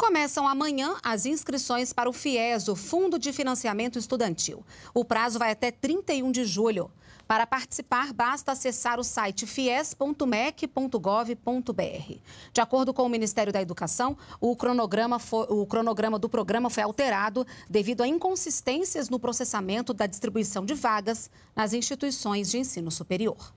Começam amanhã as inscrições para o FIES, o Fundo de Financiamento Estudantil. O prazo vai até 31 de julho. Para participar, basta acessar o site fies.mec.gov.br. De acordo com o Ministério da Educação, o cronograma, foi, o cronograma do programa foi alterado devido a inconsistências no processamento da distribuição de vagas nas instituições de ensino superior.